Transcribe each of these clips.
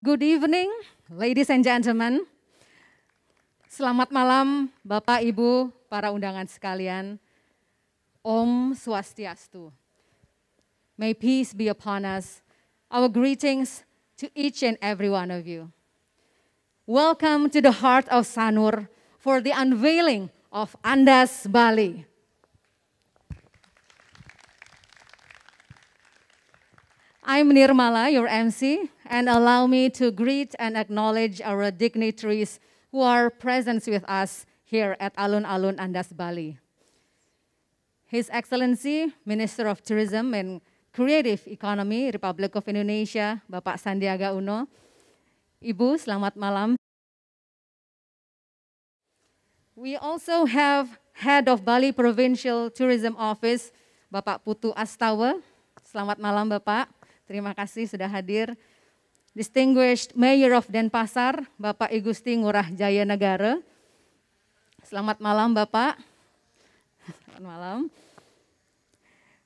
Good evening, ladies and gentlemen. Selamat malam Bapak, Ibu, para undangan sekalian. Om Swastiastu. May peace be upon us. Our greetings to each and every one of you. Welcome to the heart of Sanur for the unveiling of Andas Bali. I'm Nirmala, your MC, and allow me to greet and acknowledge our dignitaries who are present with us here at Alun Alun Andas Bali. His Excellency, Minister of Tourism and Creative Economy, Republic of Indonesia, Bapak Sandiaga Uno. Ibu, selamat malam. We also have Head of Bali Provincial Tourism Office, Bapak Putu Astawa. Selamat malam, Bapak. Terima kasih sudah hadir. Distinguished Mayor of Denpasar, Bapak Igusti Ngurah Jaya Negara. Selamat malam Bapak. Selamat malam.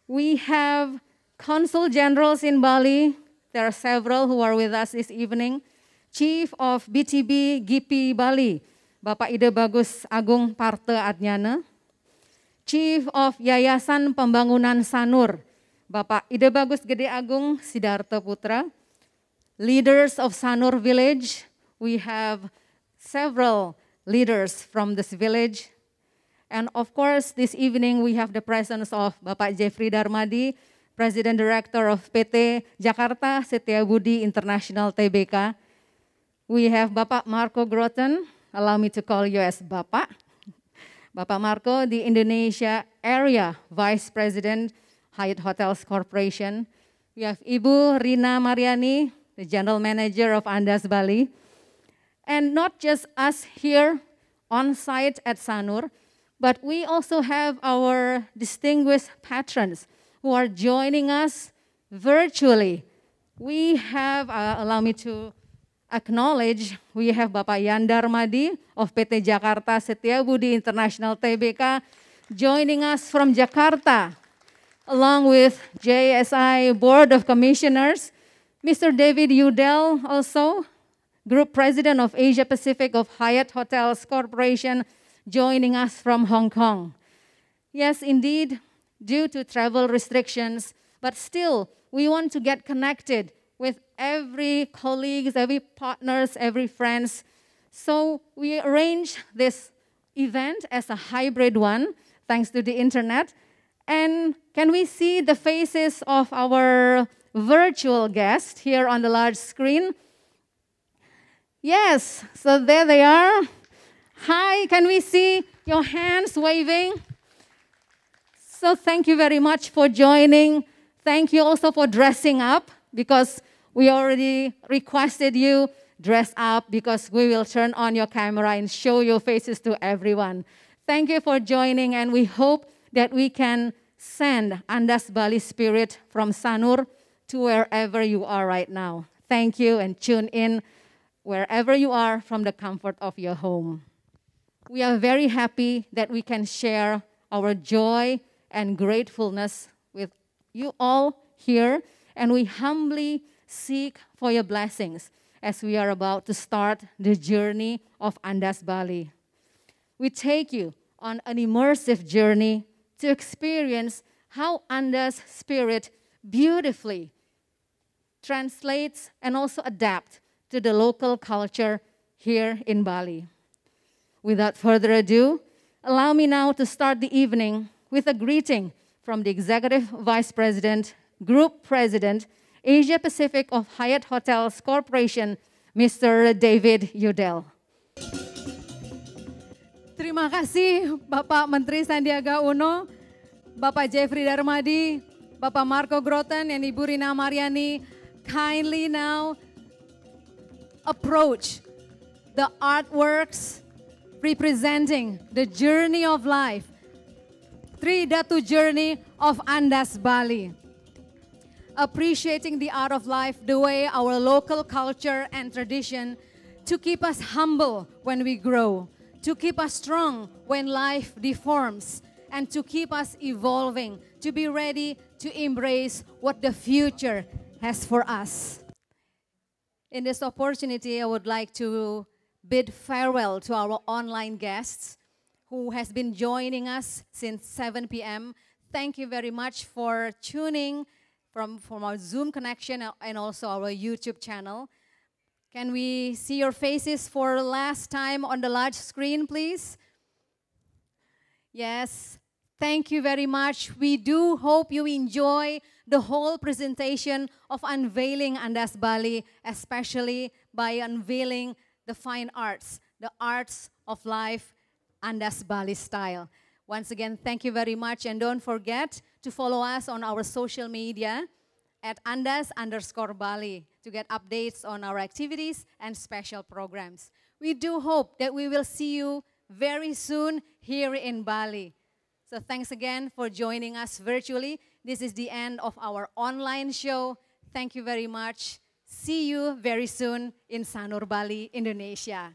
We have Consul Generals in Bali. There are several who are with us this evening. Chief of BTB GP Bali, Bapak Ide Bagus Agung Parte Adnyana. Chief of Yayasan Pembangunan Sanur, Bapak Ide Bagus Gede Agung Sidarto Putra, leaders of Sanur Village. We have several leaders from this village. And of course, this evening we have the presence of Bapak Jeffrey Darmadi, President Director of PT Jakarta Setiabudi International TBK. We have Bapak Marco Groten, allow me to call you as Bapak. Bapak Marco, the Indonesia Area Vice President Hyatt Hotels Corporation. We have Ibu Rina Mariani, the General Manager of Andas Bali. And not just us here on site at Sanur, but we also have our distinguished patrons who are joining us virtually. We have, uh, allow me to acknowledge, we have Bapak Yandar Darmadi of PT Jakarta Setiabudi International TBK joining us from Jakarta. along with JSI Board of Commissioners, Mr. David Udell also, Group President of Asia Pacific of Hyatt Hotels Corporation, joining us from Hong Kong. Yes, indeed, due to travel restrictions, but still, we want to get connected with every colleagues, every partners, every friends. So we arrange this event as a hybrid one, thanks to the internet, and can we see the faces of our virtual guests here on the large screen? Yes, so there they are. Hi, can we see your hands waving? So thank you very much for joining. Thank you also for dressing up because we already requested you dress up because we will turn on your camera and show your faces to everyone. Thank you for joining and we hope that we can send Andas Bali Spirit from Sanur to wherever you are right now. Thank you and tune in wherever you are from the comfort of your home. We are very happy that we can share our joy and gratefulness with you all here, and we humbly seek for your blessings as we are about to start the journey of Andas Bali. We take you on an immersive journey to experience how Anda's spirit beautifully translates and also adapts to the local culture here in Bali. Without further ado, allow me now to start the evening with a greeting from the Executive Vice President, Group President, Asia Pacific of Hyatt Hotels Corporation, Mr. David Udell. Terima kasih Bapak Menteri Sandiaga Uno. Bapak Jeffrey Darmadi, Bapak Marco Groten, and Ibu Rina Mariani kindly now approach the artworks representing the journey of life, Three Datu journey of Andas Bali. Appreciating the art of life, the way our local culture and tradition to keep us humble when we grow, to keep us strong when life deforms, and to keep us evolving, to be ready to embrace what the future has for us. In this opportunity, I would like to bid farewell to our online guests who has been joining us since 7 p.m. Thank you very much for tuning from, from our Zoom connection uh, and also our YouTube channel. Can we see your faces for last time on the large screen, please? Yes, Thank you very much. We do hope you enjoy the whole presentation of unveiling Andas Bali, especially by unveiling the fine arts, the arts of life, Andas Bali style. Once again, thank you very much. And don't forget to follow us on our social media at Andas underscore Bali to get updates on our activities and special programs. We do hope that we will see you very soon here in Bali. So thanks again for joining us virtually. This is the end of our online show. Thank you very much. See you very soon in Sanur Bali, Indonesia.